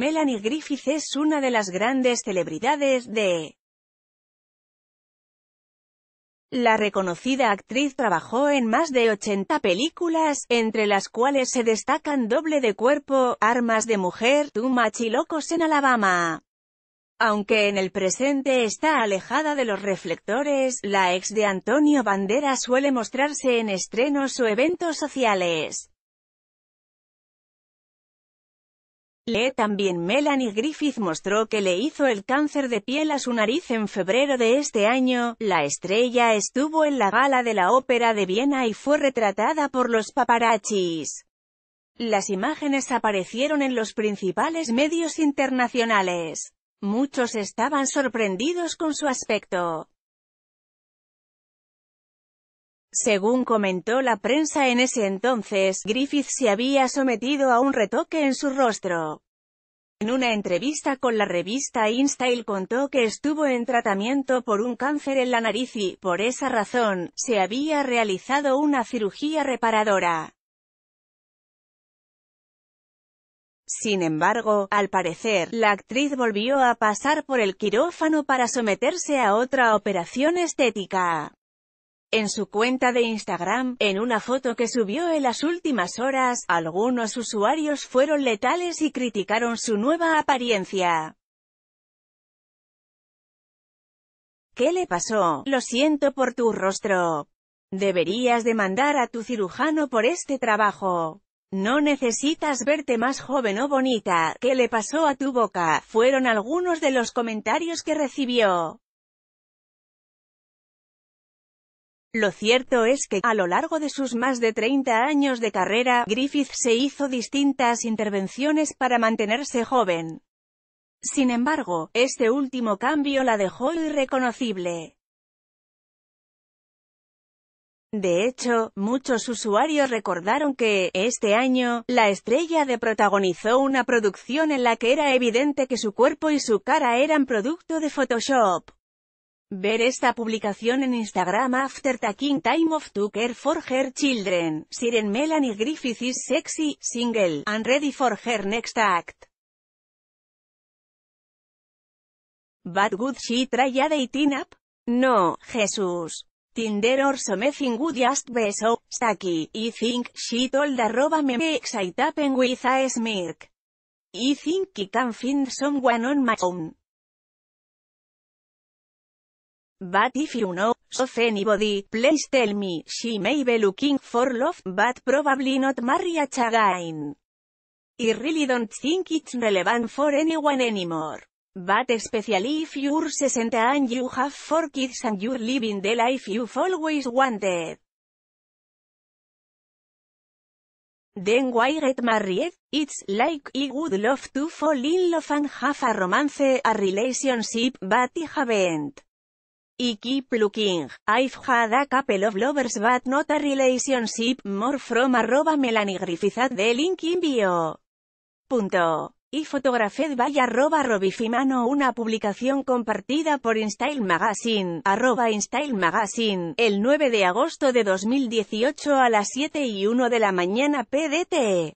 Melanie Griffith es una de las grandes celebridades de la reconocida actriz trabajó en más de 80 películas, entre las cuales se destacan Doble de cuerpo, Armas de mujer, Too Much y Locos en Alabama. Aunque en el presente está alejada de los reflectores, la ex de Antonio Bandera suele mostrarse en estrenos o eventos sociales. también Melanie Griffith mostró que le hizo el cáncer de piel a su nariz en febrero de este año. La estrella estuvo en la gala de la ópera de Viena y fue retratada por los paparachis. Las imágenes aparecieron en los principales medios internacionales. Muchos estaban sorprendidos con su aspecto. Según comentó la prensa en ese entonces, Griffith se había sometido a un retoque en su rostro. En una entrevista con la revista InStyle contó que estuvo en tratamiento por un cáncer en la nariz y, por esa razón, se había realizado una cirugía reparadora. Sin embargo, al parecer, la actriz volvió a pasar por el quirófano para someterse a otra operación estética en su cuenta de Instagram, en una foto que subió en las últimas horas, algunos usuarios fueron letales y criticaron su nueva apariencia. ¿Qué le pasó? Lo siento por tu rostro. Deberías demandar a tu cirujano por este trabajo. No necesitas verte más joven o bonita, ¿qué le pasó a tu boca? Fueron algunos de los comentarios que recibió. Lo cierto es que, a lo largo de sus más de 30 años de carrera, Griffith se hizo distintas intervenciones para mantenerse joven. Sin embargo, este último cambio la dejó irreconocible. De hecho, muchos usuarios recordaron que, este año, la estrella de protagonizó una producción en la que era evidente que su cuerpo y su cara eran producto de Photoshop. Ver esta publicación en Instagram After Taking Time of to Care for Her Children, Siren Melanie Griffith is sexy, single, and ready for her next act. But would she try a dating up? No, Jesús. Tinder or something would just be so, I think, she told arroba up and with a smirk. I think I can find someone on my own. But if you know, so anybody, please tell me, she may be looking for love, but probably not marriage again. I really don't think it's relevant for anyone anymore. But especially if you're 60 and you have four kids and you're living the life you've always wanted. Then why get married? It's like I would love to fall in love and have a romance, a relationship, but I haven't. keep looking, I've had a couple of lovers but not a relationship, more from arroba Melanie link in bio. Punto. Y fotografed by arroba robifimano una publicación compartida por InStyle Magazine, arroba InStyle Magazine, el 9 de agosto de 2018 a las 7 y 1 de la mañana PDT.